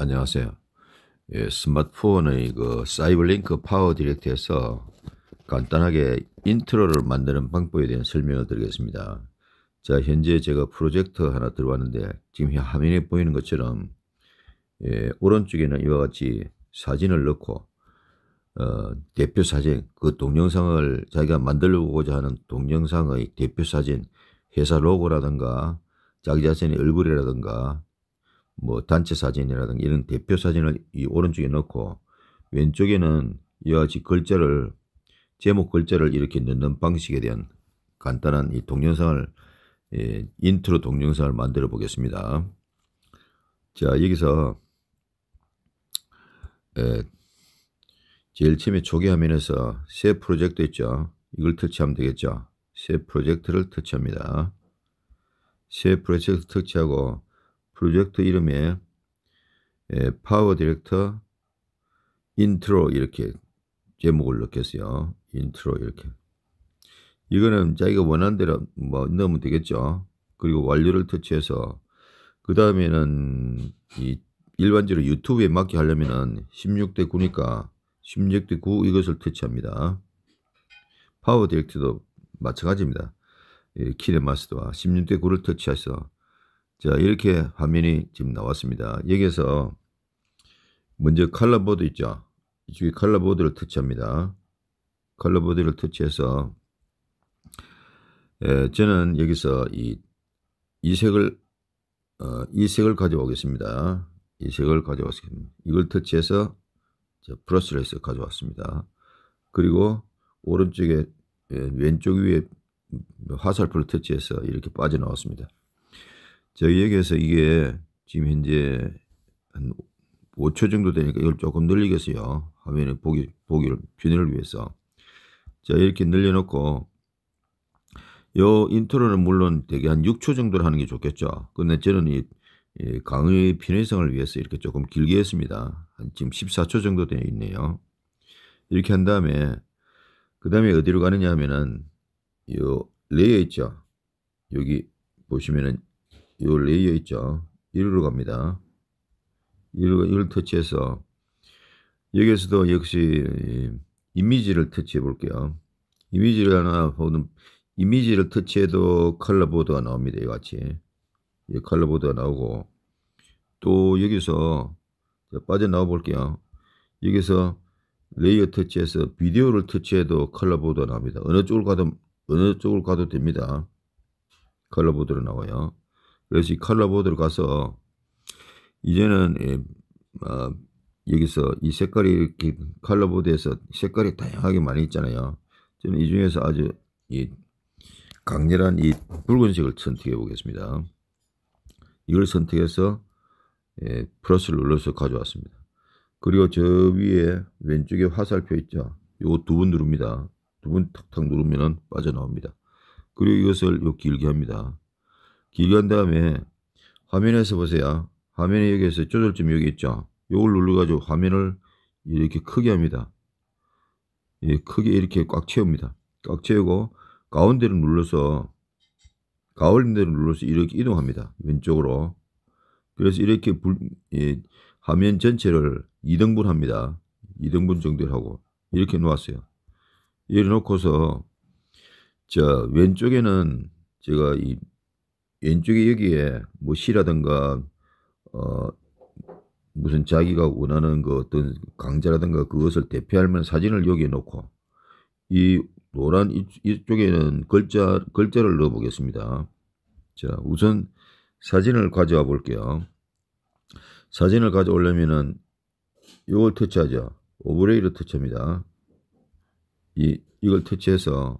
안녕하세요. 예, 스마트폰의 그 사이버링크 파워 디렉트에서 간단하게 인트로를 만드는 방법에 대한 설명을 드리겠습니다. 자, 현재 제가 프로젝트 하나 들어왔는데 지금 화면에 보이는 것처럼 예, 오른쪽에는 이와 같이 사진을 넣고 어, 대표 사진, 그 동영상을 자기가 만들고자 하는 동영상의 대표 사진, 회사 로고라든가 자기 자신의 얼굴이라든가 뭐 단체 사진이라든가 이런 대표 사진을 이 오른쪽에 넣고 왼쪽에는 이와 같이 글자를 제목 글자를 이렇게 넣는 방식에 대한 간단한 이 동영상을 예, 인트로 동영상을 만들어 보겠습니다. 자 여기서 예, 제일 처음에 초기 화면에서 새 프로젝트 있죠. 이걸 터치하면 되겠죠. 새 프로젝트를 터치합니다. 새 프로젝트 터치하고 프로젝트 이름에 예, 파워 디렉터 인트로 이렇게 제목을 넣겠어요. 인트로 이렇게. 이거는 자기가 원하는 대로 뭐 넣으면 되겠죠. 그리고 완료를 터치해서 그 다음에는 이 일반적으로 유튜브에 맞게 하려면은 16대 9니까 16대 9 이것을 터치합니다. 파워 디렉트도 마찬가지입니다. 키레마스터와 16대 9를 터치해서 자, 이렇게 화면이 지금 나왔습니다. 여기서 에 먼저 컬러보드 있죠. 이쪽에 컬러보드를 터치합니다. 컬러보드를 터치해서 예, 저는 여기서 이, 이 색을 어, 이 색을 가져오겠습니다. 이 색을 가져왔습니다. 이걸 터치해서 플러스를 해서 가져왔습니다. 그리고 오른쪽에 예, 왼쪽 위에 화살표를 터치해서 이렇게 빠져나왔습니다. 저희에게서 이게 지금 현재 한 5초 정도 되니까 이걸 조금 늘리겠어요. 화면에 보기, 보기를, 균화를 위해서. 자, 이렇게 늘려놓고, 요 인트로는 물론 대개 한 6초 정도를 하는 게 좋겠죠. 근데 저는 이, 이 강의 편의성을 위해서 이렇게 조금 길게 했습니다. 한 지금 14초 정도 되어 있네요. 이렇게 한 다음에, 그 다음에 어디로 가느냐 하면은, 요 레이어 있죠. 여기 보시면은 요 레이어 있죠. 1로 갑니다. 1로, 1을 터치해서 여기에서도 역시 이미지를 터치해 볼게요. 이미지를 하나 보는 이미지를 터치해도 컬러 보드가 나옵니다. 이와 같이 이 컬러 보드가 나오고 또 여기서 빠져나와 볼게요. 여기서 레이어 터치해서 비디오를 터치해도 컬러 보드가 나옵니다. 어느 쪽을 가도 어느 쪽을 가도 됩니다. 컬러 보드로 나와요. 그래서 이 컬러보드로 가서 이제는 예, 어, 여기서 이 색깔이 이렇게 컬러보드에서 색깔이 다양하게 많이 있잖아요. 저는 이 중에서 아주 이 강렬한 이 붉은색을 선택해 보겠습니다. 이걸 선택해서 예, 플러스를 눌러서 가져왔습니다. 그리고 저 위에 왼쪽에 화살표 있죠. 요거 두 번 누릅니다. 두 번 탁탁 누르면 빠져나옵니다. 그리고 이것을 요 길게 합니다. 길게 한 다음에 화면에서 보세요. 화면에 여기에서 조절점 여기 있죠. 요걸 눌러가지고 화면을 이렇게 크게 합니다. 예, 크게 이렇게 꽉 채웁니다. 꽉 채우고 가운데를 눌러서 가운데를 눌러서 이렇게 이동합니다. 왼쪽으로. 그래서 이렇게 불, 예, 화면 전체를 2등분 합니다. 2등분 정도를 하고 이렇게 놓았어요. 이래 놓고서 자 왼쪽에는 제가 이 왼쪽에 여기에 뭐 시라든가 어 무슨 자기가 원하는 그 어떤 강자라든가 그것을 대표할 만한 사진을 여기에 놓고 이 노란 이쪽에는 글자 글자를 넣어 보겠습니다. 자 우선 사진을 가져와 볼게요. 사진을 가져오려면은 이걸 터치하죠. 오버레이를 터치합니다. 이 이걸 터치해서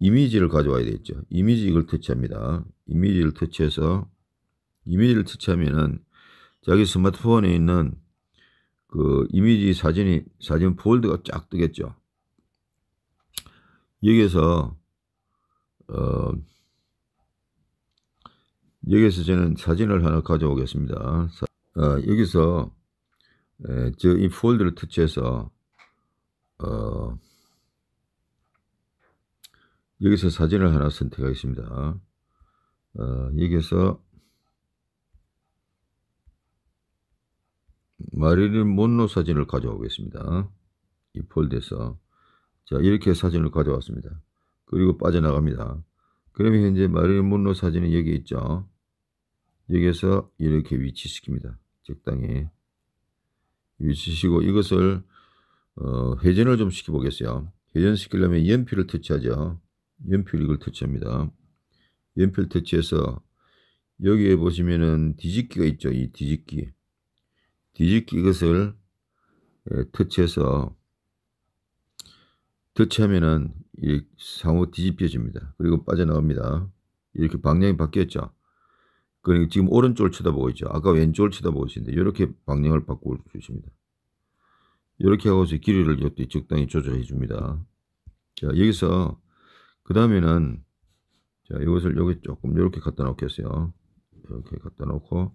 이미지를 가져와야 되겠죠. 이미지 이걸 터치합니다. 이미지를 터치해서 이미지를 터치하면은 자기 스마트폰에 있는 그 이미지 사진이 사진 폴드가 쫙 뜨겠죠. 여기에서 어 여기서 에 저는 사진을 하나 가져오겠습니다. 사, 어, 여기서 저 이 폴드를 터치해서 어 여기서 사진을 하나 선택하겠습니다. 어, 여기서 마릴린 몬로 사진을 가져오겠습니다. 이 폴드에서 자 이렇게 사진을 가져왔습니다. 그리고 빠져나갑니다. 그러면 현재 마릴린 몬로 사진이 여기 있죠. 여기에서 이렇게 위치시킵니다. 적당히 위치시고 이것을 어, 회전을 좀 시켜보겠어요. 회전시키려면 연필을 터치하죠. 연필 이걸 터치합니다. 연필 터치해서 여기에 보시면은 뒤집기가 있죠. 이 뒤집기. 뒤집기 이것을 예, 터치해서 터치하면은 이 상호 뒤집혀집니다. 그리고 빠져나옵니다. 이렇게 방향이 바뀌었죠. 그러니까 지금 오른쪽을 쳐다보고 있죠. 아까 왼쪽을 쳐다보고 있는데 이렇게 방향을 바꾸어 주십니다. 이렇게 하고서 길이를 적당히 조절해 줍니다. 자 여기서 그 다음에는 자 이것을 여기 조금 이렇게 갖다 놓겠어요. 이렇게 갖다 놓고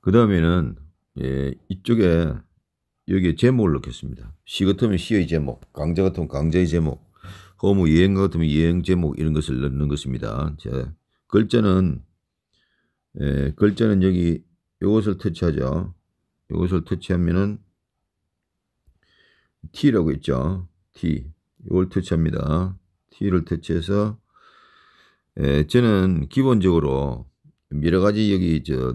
그 다음에는 예, 이쪽에 여기에 제목을 넣겠습니다. 시 같으면 시의 제목, 강좌 같으면 강좌의 제목, 허무 예행 같으면 예행 제목 이런 것을 넣는 것입니다. 자, 글자는 예, 글자는 여기 이것을 터치하죠. 이것을 터치하면은 T라고 있죠. T 이걸 퇴치합니다 t를 퇴치해서 예, 저는 기본적으로 여러 가지 여기 저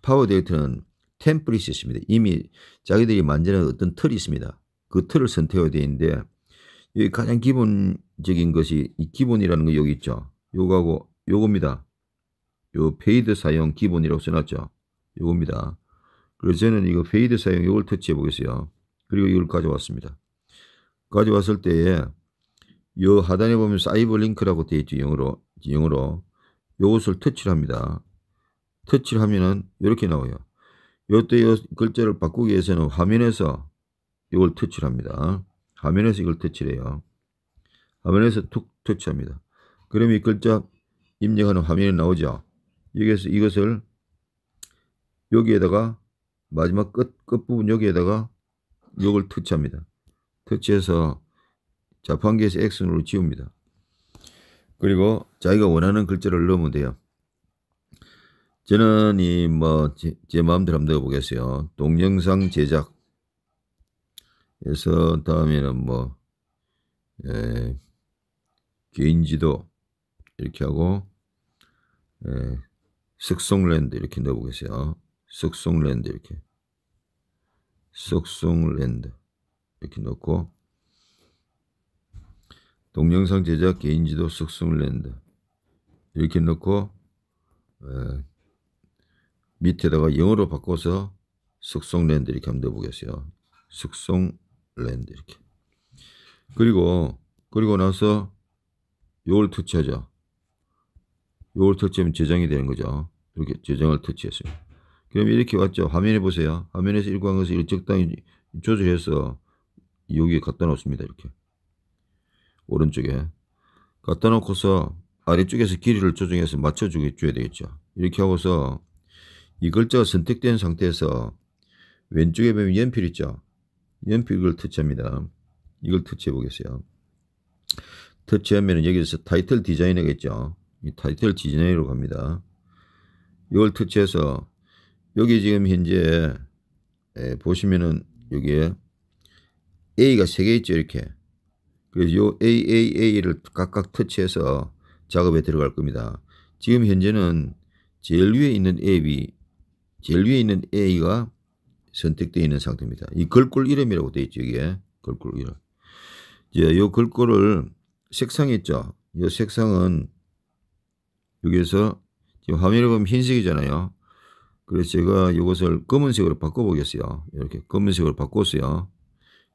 파워 데이터는 템플릿이 있습니다. 이미 자기들이 만드는 어떤 틀이 있습니다. 그 틀을 선택해야 되는데 여기 가장 기본적인 것이 이 기본이라는 거 여기 있죠. 요거하고 요겁니다. 요 페이드 사용 기본이라고 써놨죠. 요겁니다. 그래서 저는 이거 페이드 사용 요걸 터치해 보겠어요. 그리고 이걸 가져왔습니다. 가져왔을 때에 요 하단에 보면 사이버 링크라고 되어 있죠. 영어로. 영어로. 요것을 터치를 합니다. 터치를 하면은 이렇게 나와요. 요때 요 글자를 바꾸기 위해서는 화면에서 이걸 터치를 합니다. 화면에서 이걸 터치를 해요. 화면에서 툭 터치합니다. 그럼 이 글자 입력하는 화면이 나오죠. 여기에서 이것을 여기에다가 마지막 끝, 끝부분 여기에다가 이걸 터치합니다. 터치해서 자판기에서 X으로 지웁니다. 그리고 자기가 원하는 글자를 넣으면 돼요. 저는 이 뭐제 제 마음대로 한번 넣어보겠어요. 동영상 제작 그래서 다음에는 뭐 예, 개인지도 이렇게 하고 예, 석송랜드 이렇게 넣어보겠어요. 석송랜드 이렇게 석송랜드 이렇게 놓고 동영상 제작 개인지도 숙성을 낸다. 이렇게 놓고 에, 예, 밑에다가 영어로 바꿔서 숙성 랜드 이렇게 한번 넣어보겠어요. 숙성 랜드 이렇게. 그리고 그리고 나서 요걸 터치하자. 요걸 터치하면 저장이 되는 거죠. 이렇게 저장을 터치했어요. 그럼 이렇게 왔죠. 화면에 보세요. 화면에서 일관해서 적당히 조절해서 여기에 갖다 놓습니다. 이렇게 오른쪽에 갖다 놓고서 아래쪽에서 길이를 조정해서 맞춰주게 줘야 되겠죠. 이렇게 하고서 이 글자가 선택된 상태에서 왼쪽에 보면 연필 있죠. 연필을 터치합니다. 이걸 터치해 보겠어요. 터치하면 여기서 타이틀 디자이너가 죠이 타이틀 디자인으로 갑니다. 이걸 터치해서 여기 지금 현재 보시면은 여기에 A가 3개 있죠 이렇게. 그래서 요 AAA를 각각 터치해서 작업에 들어갈 겁니다. 지금 현재는 제일 위에 있는 A, 이 제일 위에 있는 A가 선택되어 있는 상태입니다. 이 글꼴 이름이라고 되어 있죠 이게 글꼴 이름. 이제 요글꼴을 색상 있죠. 요 색상은 여기에서 지금 화면을 보면 흰색이잖아요. 그래서 제가 이것을 검은색으로 바꿔보겠어요. 이렇게 검은색으로 바꿨어요.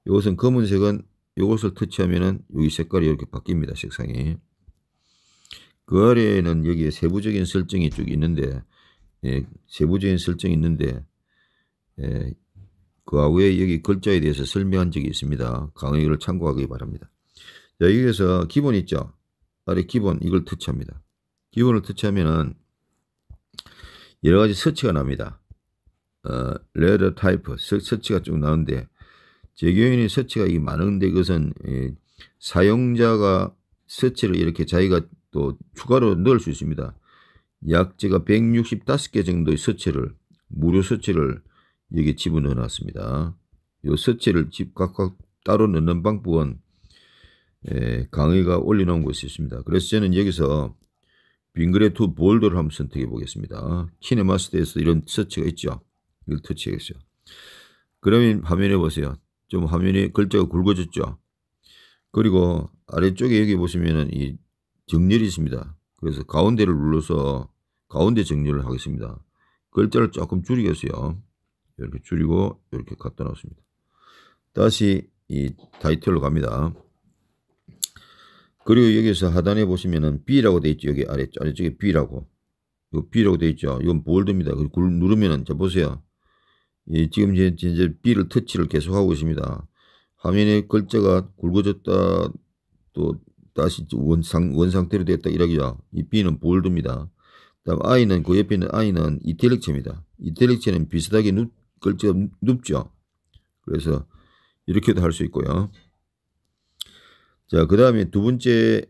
이것은 검은색은 이것을 터치하면은 여기 색깔이 이렇게 바뀝니다. 색상이. 그 아래에는 여기에 세부적인 설정이 쭉 있는데 예, 세부적인 설정이 있는데 예, 그 후에 여기 글자에 대해서 설명한 적이 있습니다. 강의를 참고하기 바랍니다. 자, 여기에서 기본 있죠? 아래 기본 이걸 터치합니다. 기본을 터치하면은 여러 가지 서치가 납니다. 어, 레더 타이프 서치가 쭉 나오는데 재교인의 서치가 이 많은데 그것은 예, 사용자가 서치를 이렇게 자기가 또 추가로 넣을 수 있습니다. 약제가 165개 정도의 서체를 무료 서체를 여기에 집어넣어 놨습니다. 이 서체를 집 각각 따로 넣는 방법은 에, 예, 강의가 올려놓은 곳이 있습니다. 그래서 저는 여기서 빙그레 투 볼드를 한번 선택해 보겠습니다. 키네마스터에서 이런 서체가 있죠. 이걸 터치하겠어요. 그러면 화면에 보세요. 좀 화면이 글자가 굵어졌죠. 그리고 아래쪽에 여기 보시면은 이 정렬이 있습니다. 그래서 가운데를 눌러서 가운데 정렬을 하겠습니다. 글자를 조금 줄이겠어요. 이렇게 줄이고 이렇게 갖다 놓습니다 다시 이 타이틀로 갑니다. 그리고 여기서 하단에 보시면은 B라고 돼 있죠. 여기 아래 아래쪽에 B라고. 이거 B라고 돼 있죠. 이건 볼드입니다. 그리 누르면은 자 보세요. 예, 지금 이제, 이제 B를 터치를 계속하고 있습니다. 화면의 글자가 굵어졌다 또 다시 원상, 원상태로 되었다 이라기야. 이 B는 볼드입니다. 다음 I는 그 옆에 있는 I는 이탈릭체입니다. 이탈릭체는 비슷하게 눕, 글자가 눕죠. 그래서 이렇게도 할 수 있고요. 자, 그 다음에 두 번째,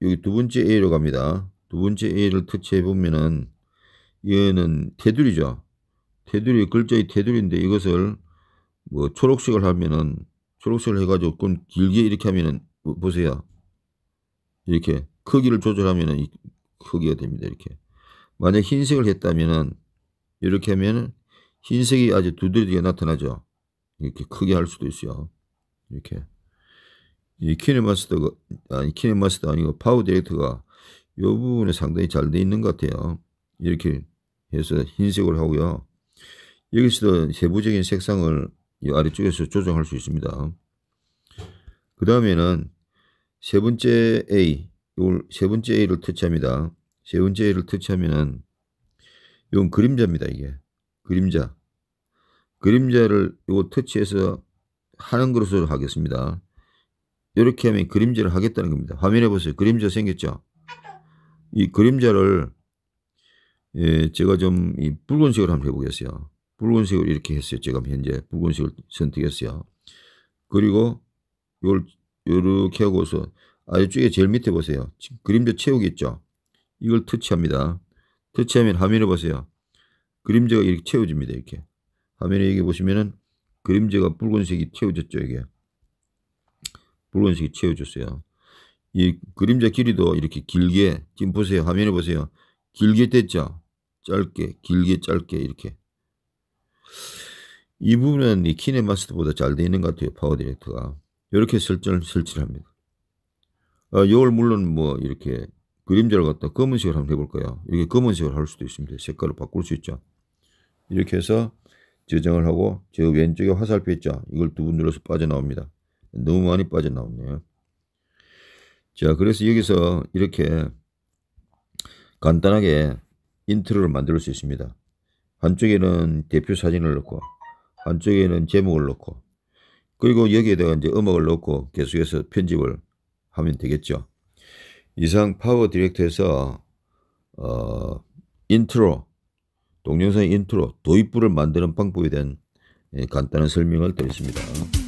여기 두 번째 A로 갑니다. 두 번째 A를 터치해 보면은, 얘는 테두리죠. 테두리 글자의 테두리인데 이것을 뭐 초록색을 하면은 초록색을 해가지고 그 길게 이렇게 하면은 보세요 이렇게 크기를 조절하면은 크기가 됩니다 이렇게 만약 흰색을 했다면은 이렇게 하면은 흰색이 아주 두드리게 나타나죠 이렇게 크게 할 수도 있어요 이렇게 이 키네마스터가 아니 키네마스터 아니고 파워 디렉터가 이 부분에 상당히 잘 돼 있는 것 같아요 이렇게 해서 흰색을 하고요 여기서도 세부적인 색상을 이 아래쪽에서 조정할 수 있습니다. 그 다음에는 세 번째 A, 세 번째 A를 터치합니다. 세 번째 A를 터치하면은 이건 그림자입니다. 이게 그림자. 그림자를 이거 터치해서 하는 것으로 하겠습니다. 이렇게 하면 그림자를 하겠다는 겁니다. 화면에 보세요. 그림자 생겼죠? 이 그림자를 예, 제가 좀 이 붉은색으로 한번 해보겠어요. 붉은색을 이렇게 했어요. 제가 현재 붉은색을 선택했어요. 그리고 요걸 요렇게 하고서 아래쪽에 제일 밑에 보세요. 그림자 채우기 있죠. 이걸 터치합니다. 터치하면 화면을 보세요. 그림자가 이렇게 채워집니다. 이렇게. 화면에 여기 보시면은 그림자가 붉은색이 채워졌죠. 이게. 붉은색이 채워졌어요. 이 그림자 길이도 이렇게 길게 지금 보세요. 화면에 보세요. 길게 됐죠. 짧게 길게 짧게 이렇게 이 부분은 이 키네마스터보다 잘돼 있는 것 같아요. 파워 디렉터가. 이렇게 설정을 설치를 합니다. 어, 이걸 물론 뭐 이렇게 그림자를 갖다 검은색으로 한번 해볼 까요 이게 검은색으로 할 수도 있습니다. 색깔을 바꿀 수 있죠. 이렇게 해서 저장을 하고 저 왼쪽에 화살표 있죠. 이걸 두 번 눌러서 빠져나옵니다. 너무 많이 빠져나오네요. 자 그래서 여기서 이렇게 간단하게 인트로를 만들 수 있습니다. 한쪽에는 대표 사진을 넣고 한쪽에는 제목을 넣고 그리고 여기에다가 이제 음악을 넣고 계속해서 편집을 하면 되겠죠. 이상 파워 디렉터에서 어, 인트로 동영상 인트로 도입부를 만드는 방법에 대한 예, 간단한 설명을 드렸습니다.